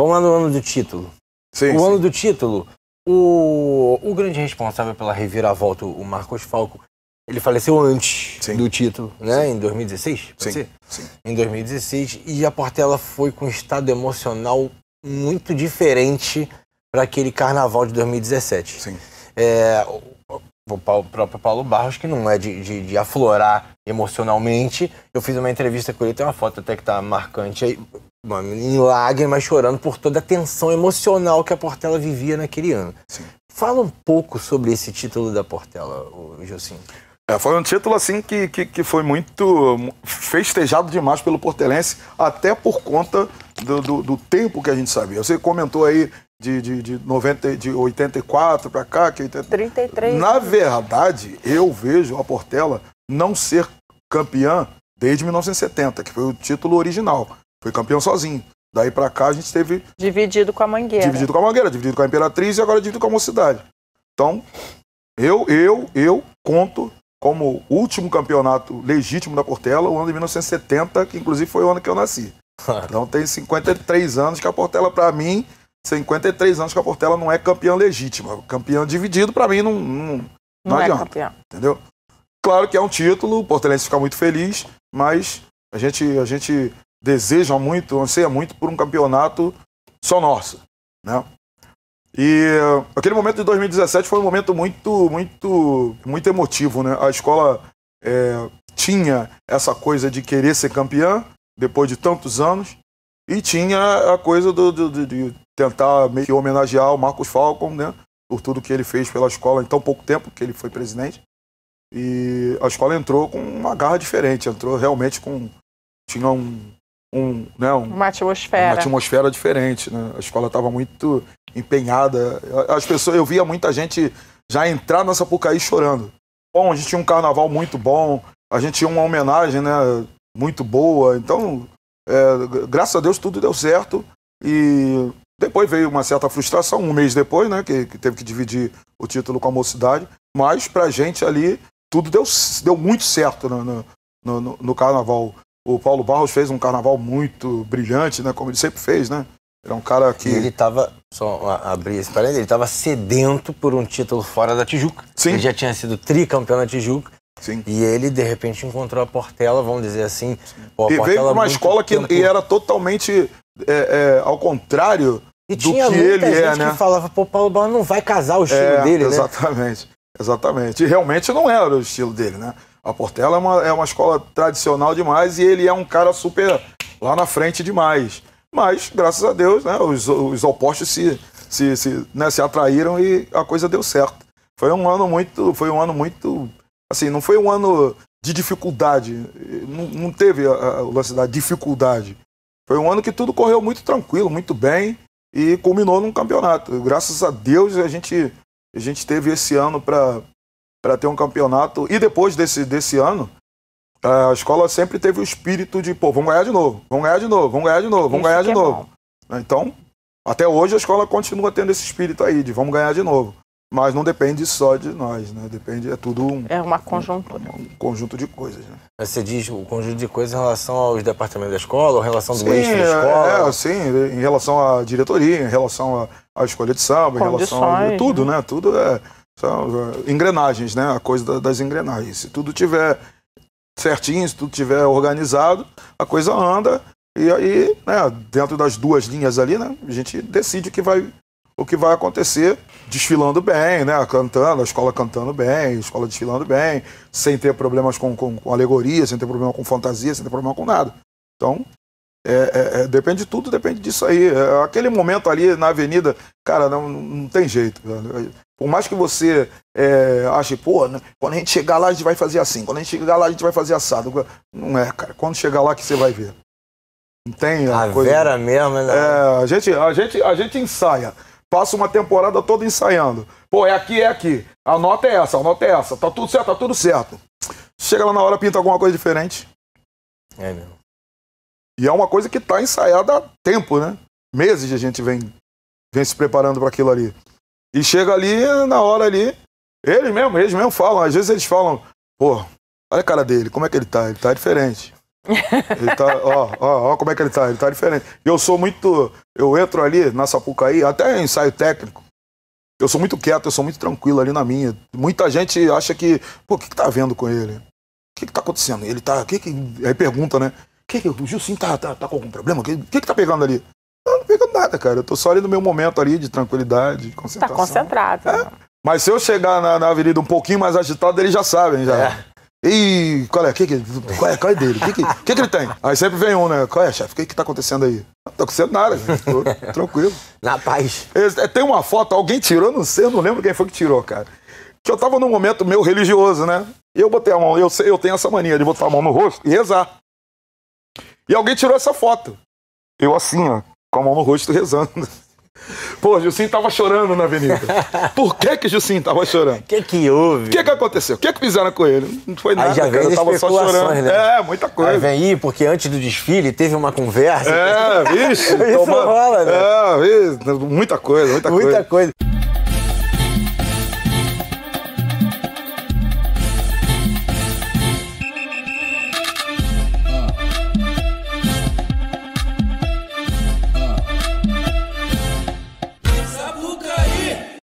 Vamos lá no ano do título. Sim, o sim. ano do título, o, o grande responsável pela reviravolta, o Marcos Falco, ele faleceu antes sim. do título, né? Em 2016? Pode sim, sim. Em 2016. E a Portela foi com um estado emocional muito diferente para aquele carnaval de 2017. Sim. É, o próprio Paulo Barros, que não é de, de, de, aflorar emocionalmente. Eu fiz uma entrevista com ele, tem uma foto até que tá marcante aí, mano, em lágrimas, chorando por toda a tensão emocional que a Portela vivia naquele ano. Sim. Fala um pouco sobre esse título da Portela, Josim. É, foi um título assim que, que, que, foi muito festejado demais pelo portelense, até por conta do, do, do tempo que a gente sabia. Você comentou aí de, de, de, 90, de 84 para cá. Que 80... 33. Na verdade, eu vejo a Portela não ser campeã desde 1970, que foi o título original. Foi campeão sozinho. Daí para cá a gente teve. Dividido com a Mangueira. Dividido com a Mangueira, dividido com a Imperatriz e agora dividido com a Mocidade. Então, eu, eu, eu conto como último campeonato legítimo da Portela o ano de 1970, que inclusive foi o ano que eu nasci. Então tem 53 anos que a Portela, para mim, 53 anos que a Portela não é campeã legítima. Campeão dividido, para mim, não, não, não, não é adianta. É campeão. Entendeu? Claro que é um título, o Portelense fica muito feliz, mas a gente, a gente deseja muito, anseia muito por um campeonato só nosso. Né? E eh, aquele momento de 2017 foi um momento muito, muito, muito emotivo. Né? A escola é, tinha essa coisa de querer ser campeã depois de tantos anos e tinha a coisa do, do, do, tentar meio que homenagear o Marcos Falcon, né? Por tudo que ele fez pela escola em tão pouco tempo que ele foi presidente. E a escola entrou com uma garra diferente, entrou realmente com. tinha um. um né, um, uma atmosfera. Uma atmosfera diferente, né? A escola estava muito empenhada. As pessoas, eu via muita gente já entrar na Sapucaí chorando. Bom, a gente tinha um carnaval muito bom, a gente tinha uma homenagem, né? Muito boa. Então, é, graças a Deus tudo deu certo. E depois veio uma certa frustração, um mês depois, né? Que, que teve que dividir o título com a mocidade. Mas pra gente ali, tudo deu, deu muito certo no, no, no, no carnaval. O Paulo Barros fez um carnaval muito brilhante, né? Como ele sempre fez, né? Era um cara que. E ele estava, só abrir esse parênteses, ele estava sedento por um título fora da Tijuca. Sim. Ele já tinha sido tricampeão da Tijuca. Sim. E ele, de repente, encontrou a Portela, vamos dizer assim. Pô, e veio pra uma escola que era totalmente é, é, ao contrário e do tinha que muita ele é, gente é, né? que falava, pô, Paulo Brown não vai casar o estilo é, dele, né? exatamente, né? Exatamente, E realmente não era o estilo dele, né? A Portela é uma, é uma escola tradicional demais e ele é um cara super lá na frente demais. Mas, graças a Deus, né, os, os opostos se, se, se, né, se atraíram e a coisa deu certo. Foi um ano muito. Foi um ano muito. Assim, não foi um ano de dificuldade. Não, não teve a, a, o da dificuldade. Foi um ano que tudo correu muito tranquilo, muito bem e culminou num campeonato. Graças a Deus a gente, a gente teve esse ano para ter um campeonato. E depois desse, desse ano, a escola sempre teve o espírito de, pô, vamos ganhar de novo, vamos ganhar de novo, vamos ganhar de novo, vamos ganhar de é novo. Então, até hoje a escola continua tendo esse espírito aí de vamos ganhar de novo. Mas não depende só de nós, né? Depende, é tudo um. É uma conjuntura. Um, um conjunto de coisas. Né? Você diz o conjunto de coisas em relação aos departamentos da escola, ou em relação do sim, ministro da é, escola? É, sim, em relação à diretoria, em relação à, à escolha de samba, Condições, em relação a tudo, né? né? Tudo é. São é, engrenagens, né? A coisa das engrenagens. Se tudo tiver certinho, se tudo tiver organizado, a coisa anda. E aí, né, dentro das duas linhas ali, né, a gente decide o que vai o que vai acontecer desfilando bem, né? Cantando, a escola cantando bem, a escola desfilando bem, sem ter problemas com, com, com alegoria, sem ter problema com fantasia, sem ter problema com nada. Então, é, é, é, depende de tudo, depende disso aí. É, aquele momento ali na avenida, cara, não, não tem jeito. Por mais que você é, ache, pô, né, quando a gente chegar lá a gente vai fazer assim, quando a gente chegar lá a gente vai fazer assado. Não é, cara. Quando chegar lá que você vai ver. Não tem a coisa. Vera mesmo, né? É, a gente, a gente, a gente ensaia. Passa uma temporada toda ensaiando. Pô, é aqui, é aqui. A nota é essa, a nota é essa. Tá tudo certo, tá tudo certo. Chega lá na hora, pinta alguma coisa diferente. É mesmo. E é uma coisa que tá ensaiada há tempo, né? Meses a gente vem, vem se preparando para aquilo ali. E chega ali, na hora ali, eles mesmo, eles mesmo falam. Às vezes eles falam, pô, olha a cara dele, como é que ele tá? Ele tá diferente. Ele tá, ó, ó, ó, como é que ele tá, ele tá diferente. Eu sou muito, eu entro ali na Sapucaí, até ensaio técnico, eu sou muito quieto, eu sou muito tranquilo ali na minha. Muita gente acha que, pô, o que, que tá vendo com ele? O que, que tá acontecendo? Ele tá, que que... Aí pergunta, né? Que que, o Gilson tá, tá, tá com algum problema? O que, que que tá pegando ali? Não, não pegando nada, cara. Eu tô só ali no meu momento ali de tranquilidade, de tá concentração. Tá concentrado. É. Né? Mas se eu chegar na, na avenida um pouquinho mais agitado, eles já sabem, já. É. E qual é? Que que, qual, é qual é dele? O que que, que, que, ele tem? Aí sempre vem um, né? Qual é, chefe? O que, que tá acontecendo aí? Não tá acontecendo nada, gente. Tô, tranquilo. Na paz. É, tem uma foto, alguém tirou, não sei, eu não lembro quem foi que tirou, cara. Que eu tava num momento meu religioso, né? E eu botei a mão, eu, eu tenho essa mania de botar a mão no rosto e rezar. E alguém tirou essa foto. Eu assim, ó, com a mão no rosto rezando. Pô, Jussim tava chorando na avenida. Por que que Jussim tava chorando? O que que houve? O que que aconteceu? O que que fizeram com ele? Não foi nada, Aí já vem cara, eu tava só chorando. Né? É, muita coisa. Aí vem aí, porque antes do desfile teve uma conversa. É, vixe. Isso toma... rola, né? É, vixe, muita coisa, muita, muita coisa. Muita coisa.